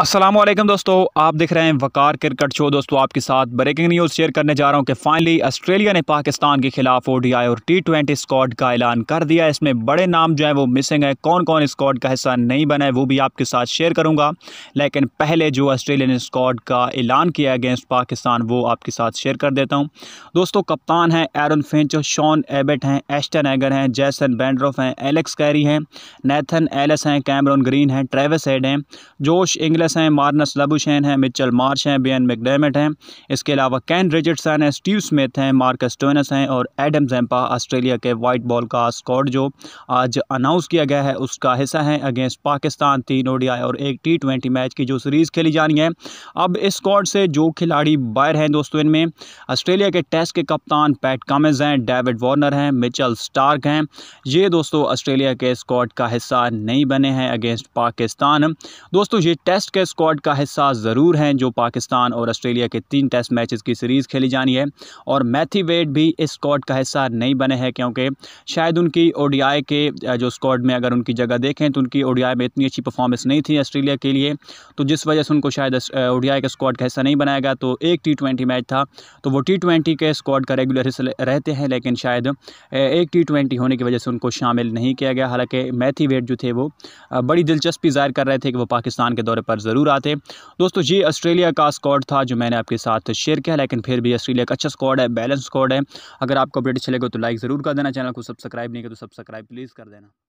असलम दोस्तों आप देख रहे हैं वकार क्रिकेट शो दोस्तों आपके साथ ब्रेकिंग न्यूज़ शेयर करने जा रहा हूं कि फाइनली ऑस्ट्रेलिया ने पाकिस्तान के खिलाफ ओडीआई और टी ट्वेंटी स्कॉड का ऐलान कर दिया है इसमें बड़े नाम जो है वो मिसिंग है कौन कौन स्कॉड का हिस्सा नहीं बना है वो भी आपके साथ शेयर करूँगा लेकिन पहले जो आस्ट्रेलियन स्कॉड का ऐलान किया अगेंस्ट पाकिस्तान वो आपके साथ शेयर कर देता हूँ दोस्तों कप्तान हैं एरन फिंच शॉन एबट हैं एस्टन एगर हैं जैसन बैंड्रोफ हैं एलेक्स कैरी हैं नैथन एलिस हैं कैमरन ग्रीन हैं ट्रेविस हेड हैं जोश इंग्लिस पेरेस हैं मार्नस लबुशैन हैं मिचल मार्श हैं बेन मैकडेमेट हैं इसके अलावा कैन रिचर्डसन हैं स्टीव स्मिथ हैं मार्कस टोनस हैं और एडम जैम्पा ऑस्ट्रेलिया के वाइट बॉल का स्कॉड जो आज अनाउंस किया गया है उसका हिस्सा है अगेंस्ट पाकिस्तान तीन ओडिया और एक टी ट्वेंटी मैच की जो सीरीज़ खेली जानी है अब इस स्कॉड से जो खिलाड़ी बाहर हैं दोस्तों इनमें ऑस्ट्रेलिया के टेस्ट के कप्तान पैट कामज हैं डेविड वार्नर हैं मिचल स्टार्क हैं ये दोस्तों ऑस्ट्रेलिया के स्कॉड का हिस्सा नहीं बने हैं अगेंस्ट पाकिस्तान दोस्तों ये टेस्ट के स्क्वाड का हिस्सा ज़रूर हैं जो पाकिस्तान और ऑस्ट्रेलिया के तीन टेस्ट मैचेस की सीरीज़ खेली जानी है और मैथी वेड भी इस स्क्वाड का हिस्सा नहीं बने हैं क्योंकि शायद उनकी ओ के जो स्क्वाड में अगर उनकी जगह देखें तो उनकी ओ में इतनी अच्छी परफॉर्मेंस नहीं थी ऑस्ट्रेलिया के लिए तो जिस वजह से उनको शायद ओ का स्क्वाड का हिस्सा नहीं बनाया गया तो एक टी मैच था तो वो टी के स्क्वाड का रेगुलर हिस्सा रहते हैं लेकिन शायद एक टी होने की वजह से उनको शामिल नहीं किया गया हालांकि मैथी वेड जो थे वो बड़ी दिलचस्पी जाहिर कर रहे थे कि वो पाकिस्तान के दौरे पर ज़रूर आते दोस्तों ये ऑस्ट्रेलिया का स्कॉड था जो मैंने आपके साथ शेयर किया लेकिन फिर भी ऑस्ट्रेलिया का अच्छा स्कॉड है बैलेंस स्कॉड है अगर आपको अपडेट अच्छे लगे तो लाइक ज़रूर कर देना चैनल को सब्सक्राइब नहीं किया तो सब्सक्राइब प्लीज़ कर देना